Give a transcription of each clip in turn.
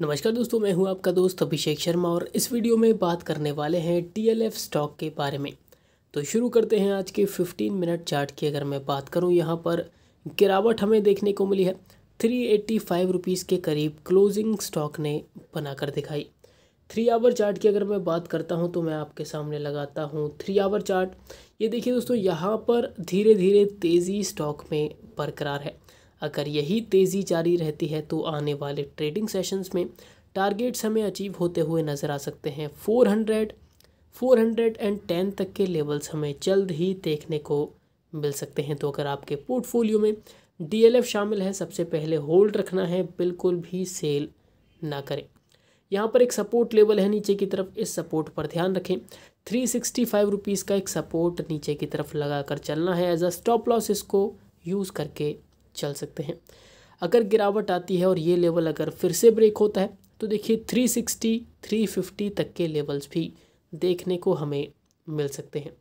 नमस्कार दोस्तों मैं हूं आपका दोस्त अभिषेक शर्मा और इस वीडियो में बात करने वाले हैं टीएलएफ स्टॉक के बारे में तो शुरू करते हैं आज के 15 मिनट चार्ट की अगर मैं बात करूं यहां पर गिरावट हमें देखने को मिली है थ्री एट्टी फाइव रुपीज़ के करीब क्लोजिंग स्टॉक ने बनाकर दिखाई थ्री आवर चार्ट की अगर मैं बात करता हूँ तो मैं आपके सामने लगाता हूँ थ्री आवर चार्ट ये देखिए दोस्तों यहाँ पर धीरे धीरे तेज़ी स्टॉक में बरकरार है अगर यही तेज़ी जारी रहती है तो आने वाले ट्रेडिंग सेशंस में टारगेट्स हमें अचीव होते हुए नज़र आ सकते हैं 400, 410 तक के लेवल्स हमें जल्द ही देखने को मिल सकते हैं तो अगर आपके पोर्टफोलियो में डी शामिल है सबसे पहले होल्ड रखना है बिल्कुल भी सेल ना करें यहाँ पर एक सपोर्ट लेवल है नीचे की तरफ इस सपोर्ट पर ध्यान रखें थ्री सिक्सटी फाइव रुपीज़ का एक सपोर्ट नीचे की तरफ लगा कर चलना है एज अ स्टॉप लॉस इसको यूज़ करके चल सकते हैं अगर गिरावट आती है और ये लेवल अगर फिर से ब्रेक होता है तो देखिए 360, 350 तक के लेवल्स भी देखने को हमें मिल सकते हैं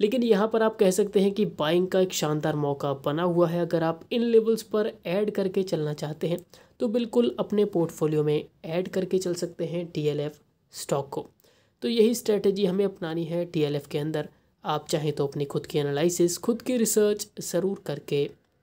लेकिन यहाँ पर आप कह सकते हैं कि बाइंग का एक शानदार मौका बना हुआ है अगर आप इन लेवल्स पर ऐड करके चलना चाहते हैं तो बिल्कुल अपने पोर्टफोलियो में ऐड करके चल सकते हैं डीएलएफ स्टॉक को तो यही स्ट्रेटजी हमें अपनानी है डीएलएफ के अंदर आप चाहें तो अपनी खुद की एनालिसिस खुद की रिसर्च ज़रूर करके